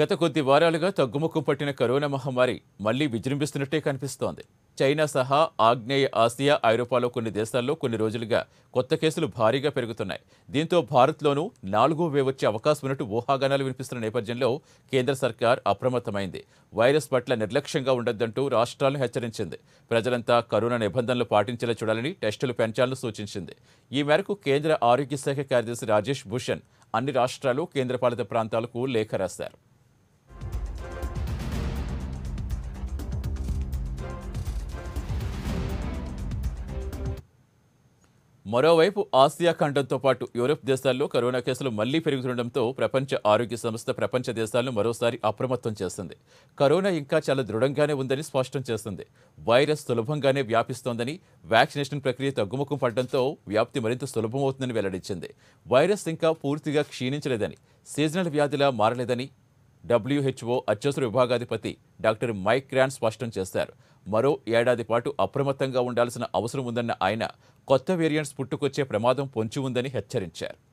గత కొద్ది వారాలుగా తగ్గుముఖం పట్టిన కరోనా మహమ్మారి మళ్లీ విజృంభిస్తున్నట్టే కనిపిస్తోంది చైనా సహా ఆగ్నేయ ఆసియా ఐరోపాలో కొన్ని దేశాల్లో కొన్ని రోజులుగా కొత్త కేసులు భారీగా పెరుగుతున్నాయి దీంతో భారత్లోనూ నాలుగో వే వచ్చే అవకాశం ఉన్నట్టు ఊహాగానాలు వినిపిస్తున్న నేపథ్యంలో కేంద్ర సర్కార్ అప్రమత్తమైంది వైరస్ పట్ల నిర్లక్ష్యంగా ఉండొద్దంటూ రాష్ట్రాలను హెచ్చరించింది ప్రజలంతా కరోనా నిబంధనలు పాటించేలా చూడాలని టెస్టులు పెంచాలని సూచించింది ఈ మేరకు కేంద్ర ఆరోగ్య శాఖ కార్యదర్శి రాజేష్ భూషణ్ అన్ని రాష్ట్రాలు కేంద్రపాలిత ప్రాంతాలకు లేఖ రాశారు మరోవైపు ఆసియా ఖండంతో పాటు యూరప్ దేశాల్లో కరోనా కేసులు మళ్లీ పెరుగుతుండటంతో ప్రపంచ ఆరోగ్య సంస్థ ప్రపంచ దేశాలను మరోసారి అప్రమత్తం చేస్తుంది కరోనా ఇంకా చాలా దృఢంగానే ఉందని స్పష్టం చేస్తుంది వైరస్ సులభంగానే వ్యాపిస్తోందని వ్యాక్సినేషన్ ప్రక్రియ తగ్గుముఖం పడడంతో వ్యాప్తి మరింత సులభమవుతుందని వెల్లడించింది వైరస్ ఇంకా పూర్తిగా క్షీణించలేదని సీజనల్ వ్యాధిలా మారలేదని డబ్ల్యూహెచ్ఓ అత్యవసర విభాగాధిపతి డాక్టర్ మైక్ క్రాన్ స్పష్టం చేశారు మరో ఏడాది పాటు అప్రమత్తంగా ఉండాల్సిన అవసరం ఉందన్న ఆయన కొత్త వేరియంట్స్ పుట్టుకొచ్చే ప్రమాదం పొంచి ఉందని హెచ్చరించారు